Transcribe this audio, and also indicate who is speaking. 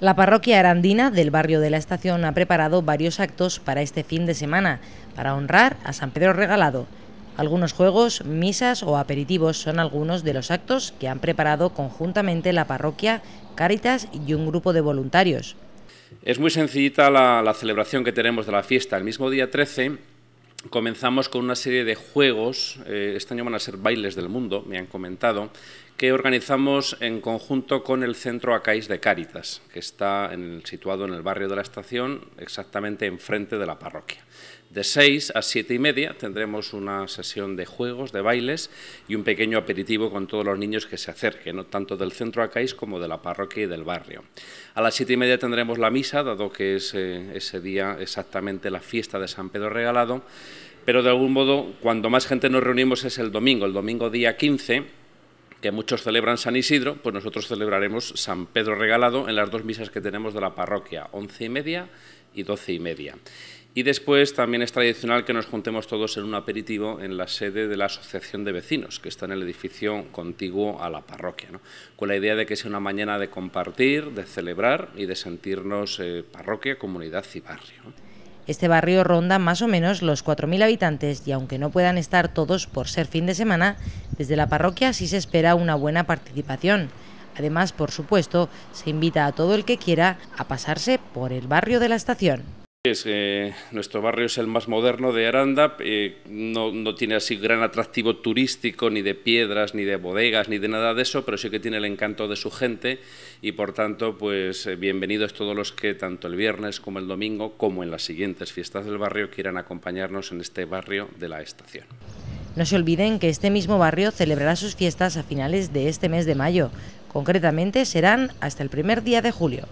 Speaker 1: La parroquia arandina del barrio de la estación ha preparado varios actos para este fin de semana, para honrar a San Pedro Regalado. Algunos juegos, misas o aperitivos son algunos de los actos que han preparado conjuntamente la parroquia, Cáritas y un grupo de voluntarios.
Speaker 2: Es muy sencillita la, celebración que tenemos de la fiesta. El mismo día 13 comenzamos con una serie de juegos, eh, este año van a ser bailes del mundo, me han comentado, que organizamos en conjunto con el Centro Acáis de Cáritas, que está situado en el barrio de la estación, exactamente enfrente de la parroquia. De 6 a siete y media tendremos una sesión de juegos, de bailes y un pequeño aperitivo con todos los niños que se acerquen, ¿no? tanto del Centro Acáis como de la parroquia y del barrio. A las siete y media tendremos la misa, dado que es eh, ese día exactamente la fiesta de San Pedro Regalado, pero de algún modo cuando más gente nos reunimos es el domingo, el domingo día 15, que muchos celebran San Isidro, pues nosotros celebraremos San Pedro Regalado en las dos misas que tenemos de la parroquia, once y media y doce y media. Y después también es tradicional que nos juntemos todos en un aperitivo en la sede de la Asociación de Vecinos, que está en el edificio contiguo a la parroquia, con la idea de que sea una mañana de compartir, de celebrar y de sentirnos eh, parroquia, comunidad y barrio.
Speaker 1: Este barrio ronda más o menos los 4.000 habitantes y aunque no puedan estar todos por ser fin de semana, desde la parroquia sí se espera una buena participación. Además, por supuesto, se invita a todo el que quiera a pasarse por el barrio de la estación.
Speaker 2: Eh, nuestro barrio es el más moderno de Aranda, eh, no, tiene así gran atractivo turístico, ni de piedras, ni de bodegas, ni de nada de eso, pero sí que tiene el encanto de su gente y por tanto, pues eh, bienvenidos todos los que tanto el viernes como el domingo, como en las siguientes fiestas del barrio, quieran acompañarnos en este barrio de la estación.
Speaker 1: No se olviden que este mismo barrio celebrará sus fiestas a finales de este mes de mayo. Concretamente serán hasta el primer día de julio.